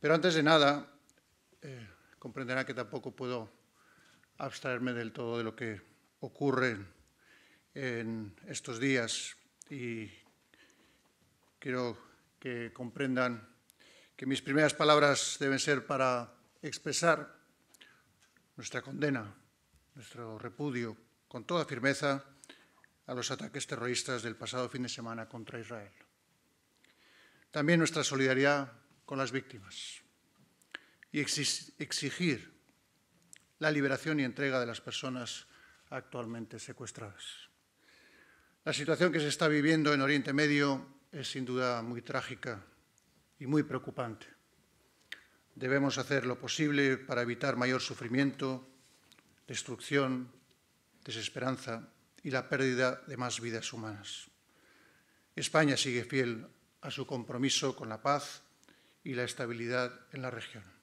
Pero antes de nada, eh, comprenderán comprenderá que tampoco puedo abstraerme del todo de lo que ocurre en estos días y quiero que comprendan que mis primeras palabras deben ser para expresar nuestra condena, nuestro repudio con toda firmeza a los ataques terroristas del pasado fin de semana contra Israel. También nuestra solidaridad con las víctimas y exigir la liberación y entrega de las personas actualmente secuestradas. La situación que se está viviendo en Oriente Medio es sin duda muy trágica y muy preocupante. Debemos hacer lo posible para evitar mayor sufrimiento, destrucción, desesperanza y la pérdida de más vidas humanas. España sigue fiel a su compromiso con la paz y la estabilidad en la región.